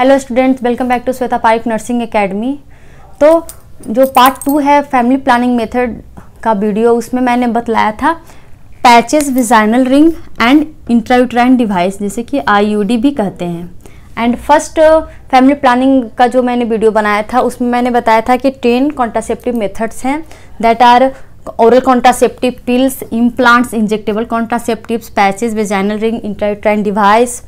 hello students welcome back to Shweta Pareek nursing academy तो जो part two है फैमिली प्लानिंग मेथड का वीडियो उसमें मैंने बतलाया था patches vaginal ring and intrauterine device जैसे कि आईयूडी भी कहते हैं एंड फर्स्ट फैमिली प्लानिंग का जो मैंने वीडियो बनाया था उसमें मैंने बताया था कि टेन कॉन्ट्रासेप्टिव मेथड्स हैं that are oral contraceptive pills implants injectable contraceptive patches vaginal ring intrauterine device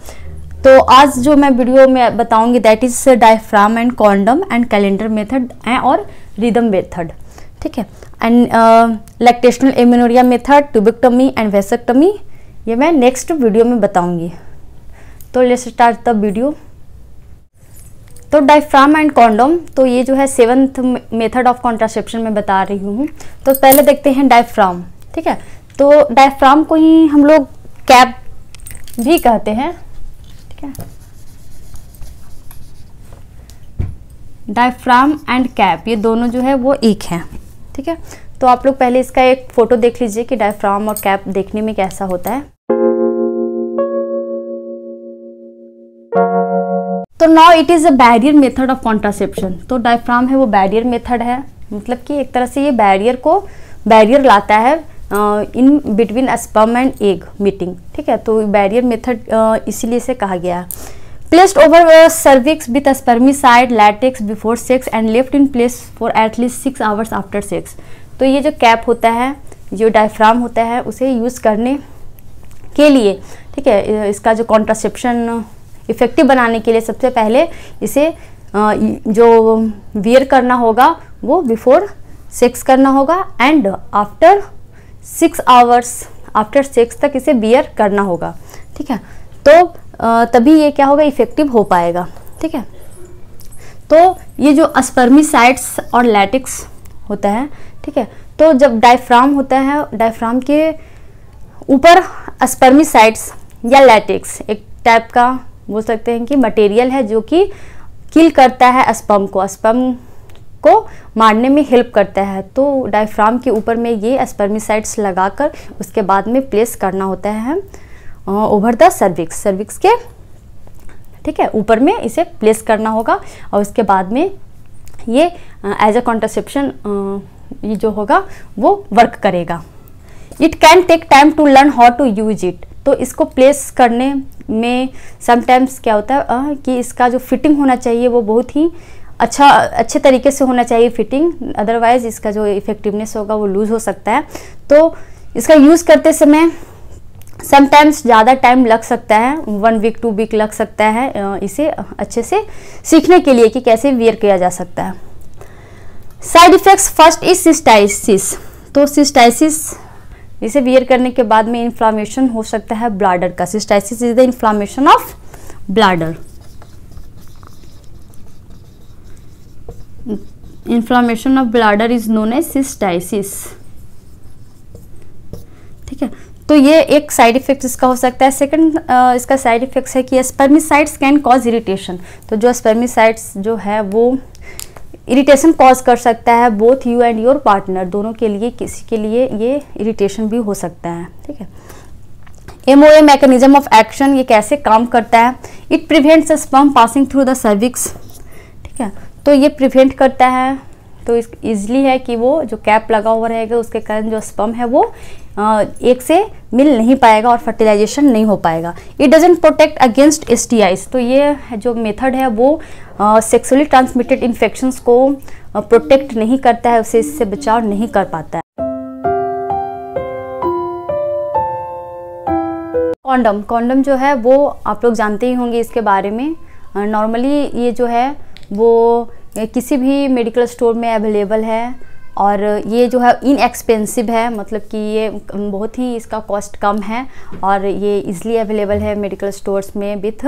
तो आज जो मैं वीडियो में बताऊंगी that is diaphragm and condom and calendar method और रिदम मेथड ठीक है and lactational amenorrhea method tubectomy and vasectomy ये मैं नेक्स्ट वीडियो में बताऊंगी तो लेट्स स्टार्ट द वीडियो तो डायफ्राम एंड कॉन्डम तो ये जो है सेवन्थ मेथड ऑफ कॉन्ट्रासेप्शन में बता रही हूँ तो पहले देखते हैं डायफ्राम ठीक है तो डायफ्राम को ही हम लोग कैप भी कहते हैं क्या डायफ्राम एंड कैप ये दोनों जो है वो एक हैं ठीक है तो आप लोग पहले इसका एक फ़ोटो देख लीजिए कि डायफ्राम और कैप देखने में कैसा होता है तो now it is a barrier method of contraception तो डायफ्राम है वो बैरियर मेथड है मतलब कि एक तरह से ये बैरियर को बैरियर लाता है in between sperm and egg meeting ठीक है तो बैरियर मेथड इसीलिए से कहा गया है over cervix with with spermicide latex before before sex and left in place for at least six hours after sex तो ये जो कैप होता है जो डायफ्राम होता है उसे यूज़ करने के लिए ठीक है इसका जो कॉन्ट्रासेप्शन इफ़ेक्टिव बनाने के लिए सबसे पहले इसे जो वियर करना होगा वो बिफोर सेक्स करना होगा and after six hours after six तक इसे बियर करना होगा ठीक है तो तभी ये क्या होगा इफेक्टिव हो पाएगा ठीक है तो ये जो अस्पर्मिसाइड्स और लैटिक्स होता है ठीक है तो जब डायफ्राम होता है डायफ्राम के ऊपर अस्पर्मिसाइड्स या लैटिक्स एक टाइप का बोल सकते हैं कि मटेरियल है जो कि किल करता है स्पम को स्पम को मारने में हेल्प करता है तो डायफ्राम के ऊपर में ये एस्पर्मिसाइड्स लगाकर उसके बाद में प्लेस करना होता है ओवर द सर्विक्स सर्विक्स के ठीक है ऊपर में इसे प्लेस करना होगा और उसके बाद में ये एज अ कॉन्टरसेप्शन ये जो होगा वो वर्क करेगा it can take time to learn how to use it तो इसको प्लेस करने में समटाइम्स क्या होता है आ, कि इसका जो फिटिंग होना चाहिए वो बहुत ही अच्छा अच्छे तरीके से होना चाहिए फिटिंग अदरवाइज़ इसका जो इफ़ेक्टिवनेस होगा वो लूज़ हो सकता है तो इसका यूज़ करते समय समटाइम्स ज़्यादा टाइम लग सकता है वन वीक टू वीक लग सकता है इसे अच्छे से सीखने के लिए कि कैसे वियर किया जा सकता है side effects first is cystitis तो सिस्टाइसिस इसे वियर करने के बाद में इन्फ्लामेशन हो सकता है ब्लाडर का cystitis is the inflammation of bladder inflammation of bladder is known as cystitis ठीक है तो ये एक साइड इफेक्ट इसका हो सकता है सेकंड इसका साइड इफेक्ट है कि स्पर्मिसाइड्स कैन कॉज इरिटेशन तो जो स्पर्मिसाइड्स जो है वो इरिटेशन कॉज कर सकता है both you and your partner दोनों के लिए किसी के लिए ये इरिटेशन भी हो सकता है ठीक है M O A mechanism of action ये कैसे काम करता है it prevents sperm passing through the cervix ठीक है तो ये प्रिवेंट करता है तो इस है कि वो जो कैप लगा हुआ रहेगा उसके कारण जो स्पम है वो एक से मिल नहीं पाएगा और फर्टिलाइजेशन नहीं हो पाएगा it doesn't protect against S तो ये जो मेथड है वो सेक्सुअली ट्रांसमिटेड इन्फेक्शंस को प्रोटेक्ट नहीं करता है उसे इससे बचाव नहीं कर पाता है कॉन्डम कॉन्डम जो है वो आप लोग जानते ही होंगे इसके बारे में नॉर्मली ये जो है वो किसी भी मेडिकल स्टोर में अवेलेबल है और ये जो है इनएक्सपेंसिव है मतलब कि ये बहुत ही इसका कॉस्ट कम है और ये इजली अवेलेबल है मेडिकल स्टोर्स में विथ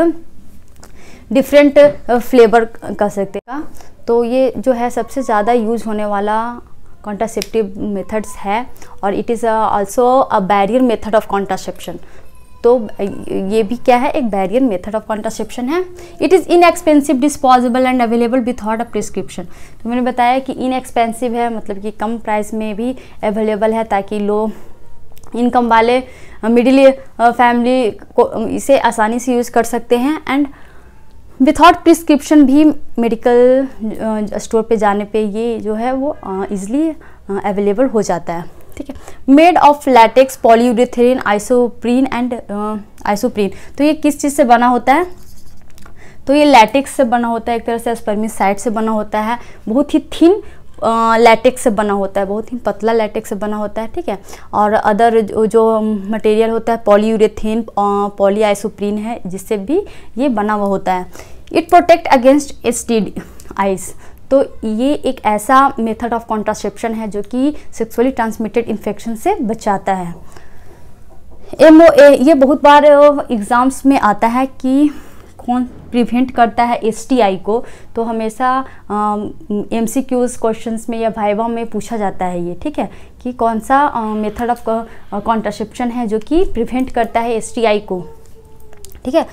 डिफरेंट फ्लेवर कह सकते हैं तो ये जो है सबसे ज़्यादा यूज होने वाला कॉन्ट्रासेप्टिव मेथड्स है और it is a, a barrier method of contraception तो ये भी क्या है एक बैरियर मेथड ऑफ कॉन्ट्रासेप्शन है it is inexpensive disposable and available without a prescription तो मैंने बताया कि इनएक्सपेंसिव है मतलब कि कम प्राइस में भी अवेलेबल है ताकि लो इनकम वाले मिडिल फैमिली को इसे आसानी से यूज़ कर सकते हैं एंड विथआउट प्रिस्क्रिप्शन भी मेडिकल स्टोर पे जाने पे ये जो है वो ईज़िली अवेलेबल हो जाता है made of latex polyurethane isoprene and isoprene तो ये किस चीज़ से बना होता है तो ये लैटेक्स से बना होता है एक तरह से साइड से बना होता है बहुत ही थिन लैटेक्स uh, से बना होता है बहुत ही पतला लैटेक्स से बना होता है ठीक है और अदर जो मटेरियल होता है पॉली आइसोप्रीन uh, है जिससे भी ये बना हुआ होता है it protect against STIs तो ये एक ऐसा मेथड ऑफ कॉन्ट्रासेप्शन है जो कि सेक्सुअली ट्रांसमिटेड इन्फेक्शन से बचाता है एम ओ ए ये बहुत बार एग्ज़ाम्स में आता है कि कौन प्रिवेंट करता है एस को तो हमेशा एम सी क्यूज़ क्वेश्चन में या वाइवा में पूछा जाता है ये ठीक है कि कौन सा मेथड ऑफ कॉन्ट्रासेप्शन है जो कि प्रिवेंट करता है एस को ठीक है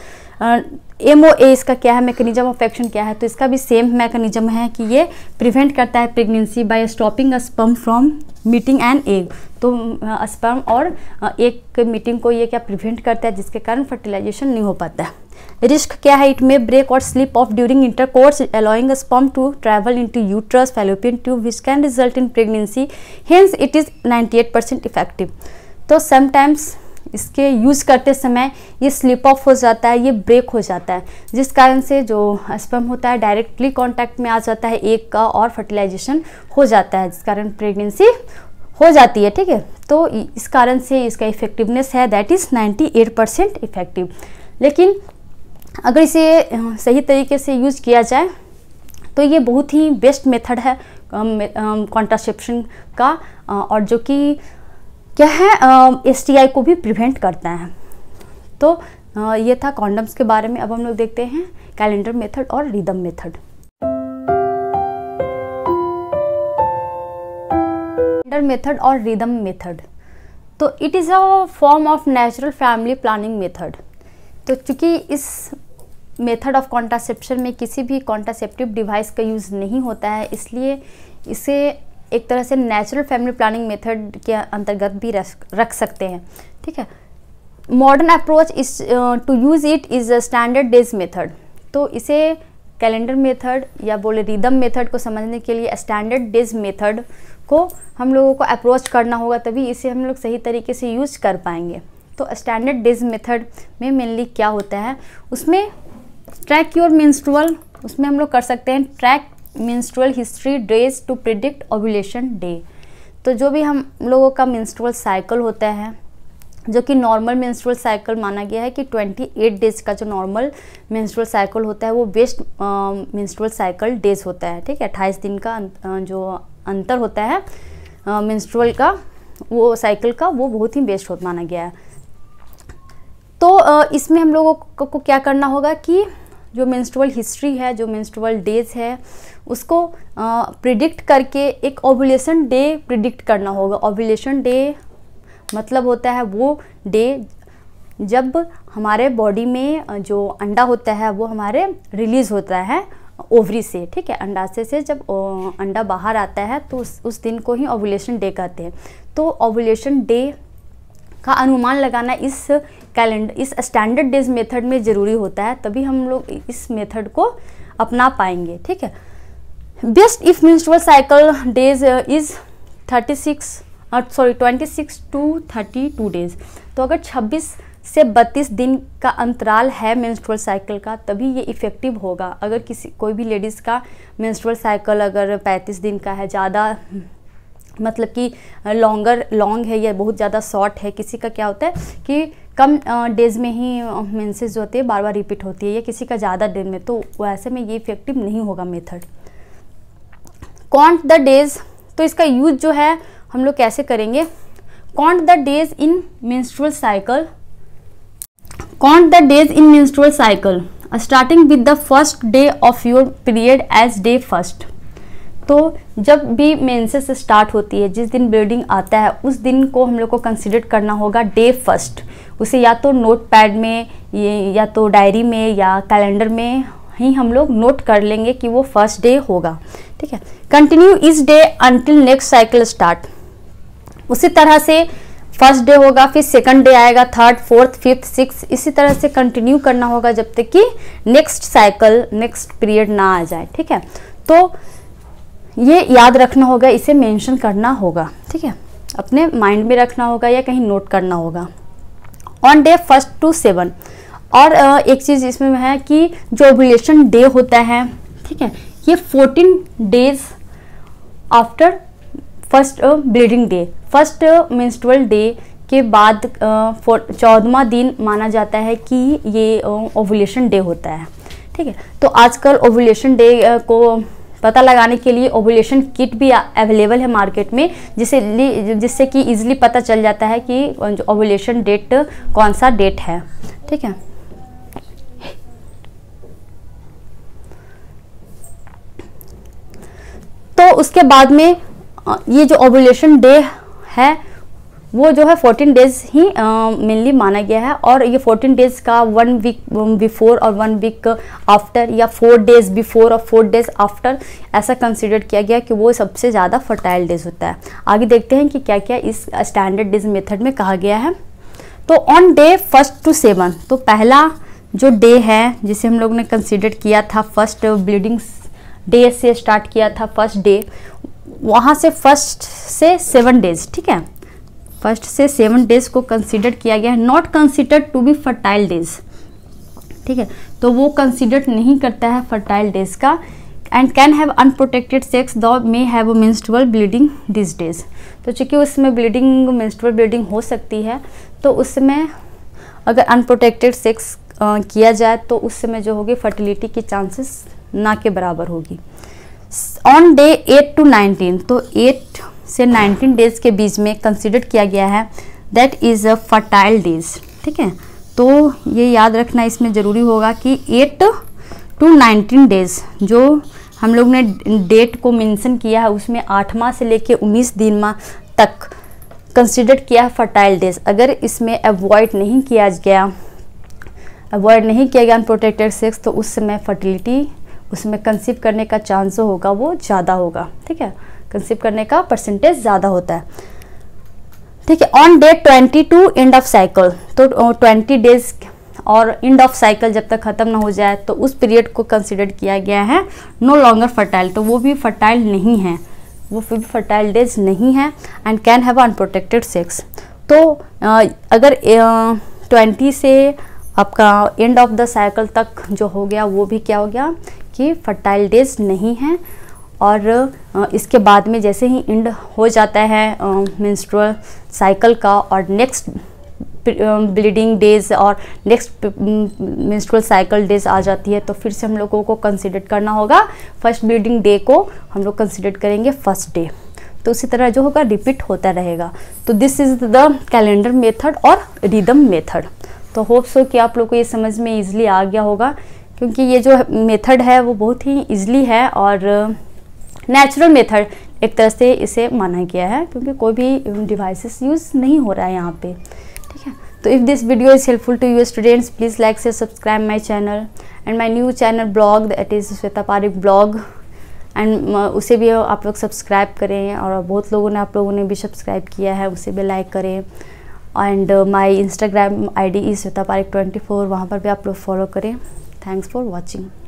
एम ओ ए इसका क्या है मैकेनिज्म ऑफ एक्शन क्या है तो इसका भी सेम मैकेनिज्म है कि ये प्रिवेंट करता है pregnancy by stopping a sperm from meeting and egg तो स्पर्म और एक मीटिंग को ये क्या प्रिवेंट करता है जिसके कारण फर्टिलाइजेशन नहीं हो पाता है रिस्क क्या है it may break or slip off during intercourse allowing sperm to travel to uterus fallopian tube which can result in pregnancy hence it is eight percent effective तो समटाइम्स इसके यूज़ करते समय ये स्लिप ऑफ हो जाता है ये break हो जाता है जिस कारण से जो स्पम होता है डायरेक्टली कांटेक्ट में आ जाता है एक का और फर्टिलाइजेशन हो जाता है जिस कारण प्रेगनेंसी हो जाती है ठीक है तो इस कारण से इसका इफेक्टिवनेस है दैट इज़ 98 परसेंट इफेक्टिव लेकिन अगर इसे सही तरीके से यूज़ किया जाए तो ये बहुत ही बेस्ट मेथड है कॉन्ट्रासेप्शन का और जो कि क्या है एस को भी प्रिवेंट करता है तो ये था कॉन्डम्स के बारे में अब हम लोग देखते हैं कैलेंडर मेथड और रिदम मेथड कैलेंडर मेथड और रिदम मेथड तो it is a form of natural family planning method तो चूँकि इस मेथड ऑफ कॉन्ट्रासेप्शन में किसी भी कॉन्ट्रासेप्टिव डिवाइस का यूज़ नहीं होता है इसलिए इसे एक तरह से नेचुरल फैमिली प्लानिंग मेथड के अंतर्गत भी रख सकते हैं ठीक है modern approach is to use it is a standard days method तो इसे कैलेंडर मेथड या बोले रिदम मेथड को समझने के लिए स्टैंडर्ड डेज मेथड को हम लोगों को अप्रोच करना होगा तभी इसे हम लोग सही तरीके से यूज कर पाएंगे तो स्टैंडर्ड डेज मेथड में मेनली क्या होता है उसमें ट्रैक योर मिनस्ट्रुअल उसमें हम लोग कर सकते हैं track menstrual history days to predict ovulation day तो जो भी हम लोगों का menstrual साइकिल होता है जो कि नॉर्मल मेंस्ट्रुअल साइकिल माना गया है कि 28 डेज का जो नॉर्मल मेंस्ट्रुअल साइकिल होता है वो बेस्ट मेंस्ट्रुअल साइकिल डेज होता है ठीक है 28 दिन का जो अंतर होता है मेंस्ट्रुअल का वो साइकिल का वो बहुत ही बेस्ट हो माना गया है तो इसमें हम लोगों को क्या करना होगा कि जो मेंस्ट्रुअल हिस्ट्री है जो मेंस्ट्रुअल डेज है उसको प्रिडिक्ट करके एक ओबुलेशन डे प्रिडिक्ट करना होगा ओबुलेशन डे मतलब होता है वो डे जब हमारे बॉडी में जो अंडा होता है वो हमारे रिलीज़ होता है ओवरी से ठीक है अंडाशय से जब अंडा बाहर आता है तो उस उस दिन को ही ओबुलेशन डे कहते हैं तो ओबुलेशन डे का अनुमान लगाना इस कैलेंडर इस स्टैंडर्ड डेज मेथड में ज़रूरी होता है तभी हम लोग इस मेथड को अपना पाएंगे ठीक है best if mutual cycle days is thirty six sorry twenty six to thirty two days तो अगर छब्बीस से बत्तीस दिन का अंतराल है मेंस्ट्रुअल साइकिल का तभी ये इफ़ेक्टिव होगा अगर किसी कोई भी लेडीज़ का मेंस्ट्रुअल साइकिल अगर पैंतीस दिन का है ज़्यादा मतलब कि लॉन्गर लॉन्ग है या बहुत ज़्यादा शॉर्ट है किसी का क्या होता है कि कम डेज में ही मेंसेस जो होती है बार बार रिपीट होती है या किसी का ज़्यादा डेज में तो वैसे में ये इफेक्टिव नहीं होगा मेथड कॉन्ट द डेज तो इसका यूज जो है हम लोग कैसे करेंगे count the days in menstrual cycle count the days in menstrual cycle starting with the first day of your period as day first तो जब भी मेंसेस स्टार्ट होती है जिस दिन ब्लीडिंग आता है उस दिन को हम लोग को कंसिडर करना होगा डे फर्स्ट उसे या तो नोट तो पैड में या तो डायरी में या कैलेंडर में ही हम लोग नोट कर लेंगे कि वो फर्स्ट डे होगा ठीक है कंटिन्यू इस day until next cycle start उसी तरह से फर्स्ट डे होगा फिर सेकंड डे आएगा थर्ड फोर्थ फिफ्थ सिक्स इसी तरह से कंटिन्यू करना होगा जब तक कि नेक्स्ट साइकिल नेक्स्ट पीरियड ना आ जाए ठीक है तो ये याद रखना होगा इसे मेंशन करना होगा ठीक है अपने माइंड में रखना होगा या कहीं नोट करना होगा on day first to seven और एक चीज़ इसमें है कि जो ओबुलेशन डे होता है ठीक है ये fourteen days after first bleeding day first menstrual day के बाद चौदवा दिन माना जाता है कि ये ओवुलेशन डे होता है ठीक है तो आजकल ओवुलेशन डे को पता लगाने के लिए ओवुलेशन किट भी अवेलेबल है मार्केट में जिसे जिससे कि ईजिली पता चल जाता है कि ओवुलेशन डेट कौन सा डेट है ठीक है तो उसके बाद में ये जो ओवुलेशन डे है वो जो है 14 डेज ही मेनली माना गया है और ये 14 डेज का वन वीक बिफोर और वन वीक आफ्टर या फोर डेज बिफोर और फोर डेज आफ्टर ऐसा कंसिडर किया गया कि वो सबसे ज़्यादा फर्टाइल डेज होता है आगे देखते हैं कि क्या क्या इस स्टैंडर्ड डेज मेथड में कहा गया है तो on day first to seven तो पहला जो डे है जिसे हम लोग ने कंसिडर किया था फर्स्ट ब्लीडिंग डे से स्टार्ट किया था फर्स्ट डे वहाँ से फर्स्ट से सेवन डेज ठीक है फर्स्ट से सेवन डेज को कंसिडर किया गया है not considered to be fertile days ठीक है तो वो कंसिडर नहीं करता है फर्टाइल डेज का and can have unprotected sex though may have menstrual bleeding this days तो चूंकि उसमें ब्लीडिंग मेंस्ट्रुअल ब्लीडिंग हो सकती है तो उसमें अगर अनप्रोटेक्टेड सेक्स किया जाए तो उस समय जो होगी फर्टिलिटी की चांसेस ना के बराबर होगी on day eight to nineteen तो एट से 19 डेज के बीच में कंसिडर किया गया है that is a fertile days ठीक है तो ये याद रखना इसमें ज़रूरी होगा कि 8 टू 19 डेज जो हम लोग ने डेट को मेंशन किया है उसमें माह से लेके उन्नीस माह तक कंसिडर किया है फर्टाइल डेज अगर इसमें अवॉइड नहीं किया गया अवॉइड नहीं किया गया अनप्रोटेक्टेड सेक्स तो उस समय फर्टिलिटी उसमें कंसीव करने का चांस होगा वो ज़्यादा होगा ठीक है कंसीव करने का परसेंटेज ज़्यादा होता है ठीक है on date twenty to end of cycle तो ट्वेंटी डेज और एंड ऑफ साइकिल जब तक ख़त्म ना हो जाए तो उस पीरियड को कंसिडर किया गया है नो लॉन्गर फर्टाइल तो वो भी फर्टाइल नहीं है वो फिर भी फर्टाइल डेज नहीं है and can have unprotected sex तो आ, अगर ट्वेंटी से आपका एंड ऑफ द साइकिल तक जो हो गया वो भी क्या हो गया कि फर्टाइल डेज नहीं है और इसके बाद में जैसे ही इंड हो जाता है मिनस्ट्रल साइकिल का और नेक्स्ट ब्लीडिंग डेज और नेक्स्ट मिनस्ट्रल साइकिल डेज आ जाती है तो फिर से हम लोगों को कंसिडर करना होगा फर्स्ट ब्लीडिंग डे को हम लोग कंसिडर करेंगे फर्स्ट डे तो उसी तरह जो होगा रिपीट होता रहेगा तो this is the calendar method और रिदम मेथड तो होप सो कि आप लोग को ये समझ में ईजिली आ गया होगा क्योंकि ये जो मेथड है वो बहुत ही ईजिली है और नेचुरल मेथड एक तरह से इसे माना गया है क्योंकि कोई भी डिवाइसेस यूज़ नहीं हो रहा है यहाँ पे ठीक है तो if this video is helpful to you students please like से subscribe my channel and my new channel blog that is Shweta Pareek blog and उसे भी आप लोग सब्सक्राइब करें और बहुत लोगों ने आप लोगों ने भी सब्सक्राइब किया है उसे भी लाइक करें and my Instagram I D is Shweta Pareek twenty four वहाँ पर भी आप लोग फॉलो करें थैंक्स फॉर वॉचिंग